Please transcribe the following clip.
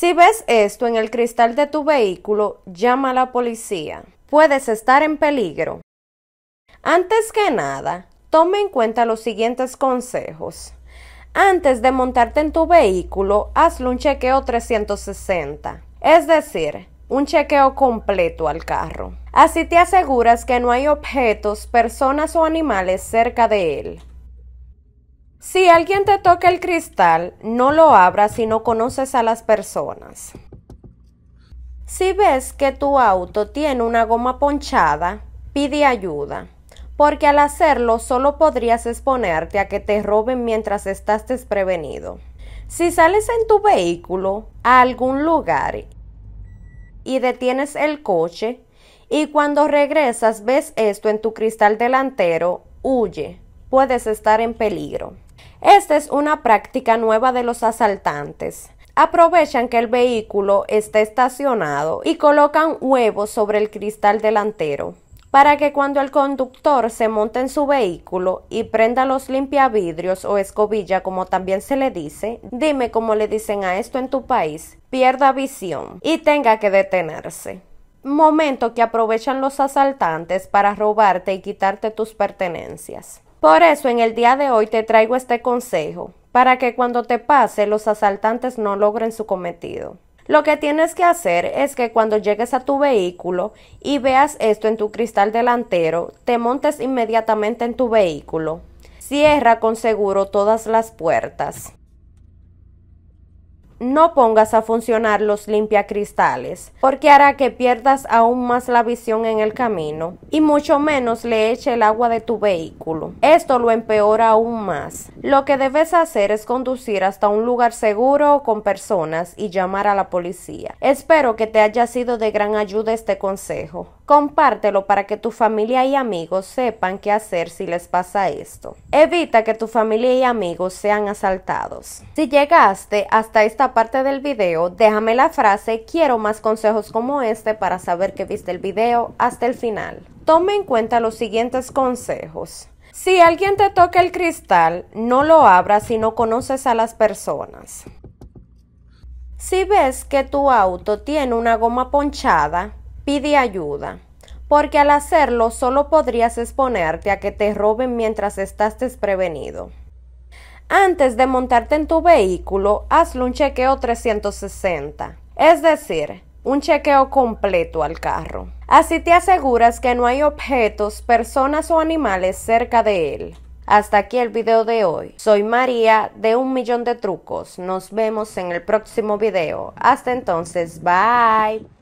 Si ves esto en el cristal de tu vehículo, llama a la policía. Puedes estar en peligro. Antes que nada, tome en cuenta los siguientes consejos. Antes de montarte en tu vehículo, hazle un chequeo 360, es decir, un chequeo completo al carro. Así te aseguras que no hay objetos, personas o animales cerca de él. Si alguien te toca el cristal, no lo abras si no conoces a las personas. Si ves que tu auto tiene una goma ponchada, pide ayuda, porque al hacerlo solo podrías exponerte a que te roben mientras estás desprevenido. Si sales en tu vehículo a algún lugar y detienes el coche, y cuando regresas ves esto en tu cristal delantero, huye puedes estar en peligro. Esta es una práctica nueva de los asaltantes. Aprovechan que el vehículo esté estacionado y colocan huevos sobre el cristal delantero para que cuando el conductor se monte en su vehículo y prenda los limpiavidrios o escobilla, como también se le dice, dime cómo le dicen a esto en tu país, pierda visión y tenga que detenerse. Momento que aprovechan los asaltantes para robarte y quitarte tus pertenencias. Por eso en el día de hoy te traigo este consejo, para que cuando te pase los asaltantes no logren su cometido. Lo que tienes que hacer es que cuando llegues a tu vehículo y veas esto en tu cristal delantero, te montes inmediatamente en tu vehículo. Cierra con seguro todas las puertas no pongas a funcionar los limpiacristales, porque hará que pierdas aún más la visión en el camino y mucho menos le eche el agua de tu vehículo. Esto lo empeora aún más. Lo que debes hacer es conducir hasta un lugar seguro con personas y llamar a la policía. Espero que te haya sido de gran ayuda este consejo. Compártelo para que tu familia y amigos sepan qué hacer si les pasa esto. Evita que tu familia y amigos sean asaltados. Si llegaste hasta esta parte del video, déjame la frase quiero más consejos como este para saber que viste el video hasta el final. Tome en cuenta los siguientes consejos. Si alguien te toca el cristal, no lo abras si no conoces a las personas. Si ves que tu auto tiene una goma ponchada, pide ayuda, porque al hacerlo solo podrías exponerte a que te roben mientras estás desprevenido. Antes de montarte en tu vehículo, hazle un chequeo 360, es decir, un chequeo completo al carro. Así te aseguras que no hay objetos, personas o animales cerca de él. Hasta aquí el video de hoy. Soy María de Un Millón de Trucos. Nos vemos en el próximo video. Hasta entonces, bye.